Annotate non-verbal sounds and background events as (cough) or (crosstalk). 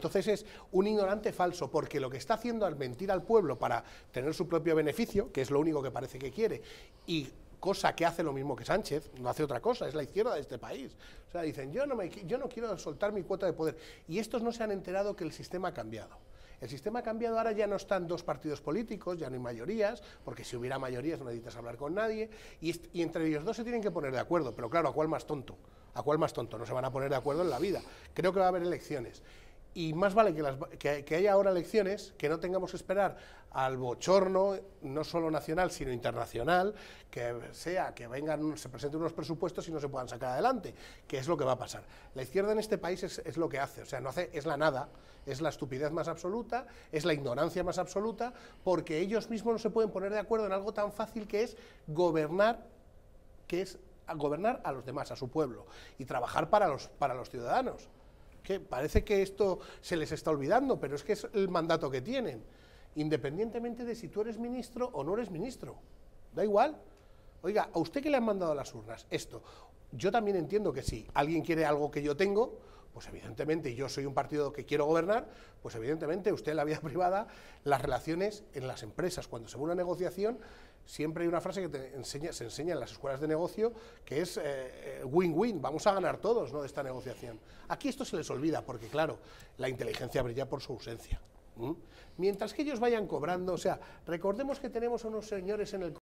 Entonces es un ignorante falso, porque lo que está haciendo al mentir al pueblo para tener su propio beneficio, que es lo único que parece que quiere, y cosa que hace lo mismo que Sánchez, no hace otra cosa, es la izquierda de este país. O sea, dicen, yo no, me, yo no quiero soltar mi cuota de poder. Y estos no se han enterado que el sistema ha cambiado. El sistema ha cambiado, ahora ya no están dos partidos políticos, ya no hay mayorías, porque si hubiera mayorías no necesitas hablar con nadie, y, y, entre ellos dos se tienen que poner de acuerdo, pero claro, ¿a cuál más tonto? ¿A cuál más tonto? No se van a poner de acuerdo en la vida. Creo que va a haber elecciones y más vale que, haya ahora elecciones, que no tengamos que esperar al bochorno, no solo nacional, sino internacional, que sea que vengan, se presenten unos presupuestos y no se puedan sacar adelante, que es lo que va a pasar. La izquierda en este país es, lo que hace, o sea, no hace, es la nada, es la estupidez más absoluta, es la ignorancia más absoluta, porque ellos mismos no se pueden poner de acuerdo en algo tan fácil que es gobernar, que es a gobernar a los demás, a su pueblo, y trabajar para los, para los ciudadanos. Que parece que esto se les está olvidando, pero es que es el mandato que tienen. Independientemente de si tú eres ministro o no eres ministro. Da igual. Oiga, ¿a usted qué le han mandado las urnas? Esto. Yo también entiendo que si alguien quiere algo que yo tengo, pues evidentemente, y yo soy un partido que quiero gobernar, pues evidentemente usted en la vida (laughs) privada, las relaciones en las empresas, cuando se ve una negociación, siempre hay una frase que se enseña en las escuelas de negocio que es eh, eh, win-win, vamos a ganar todos de esta negociación. Aquí esto se les olvida porque, claro, la inteligencia brilla por su ausencia. Mientras que ellos vayan cobrando, o sea, recordemos que tenemos a unos señores en el...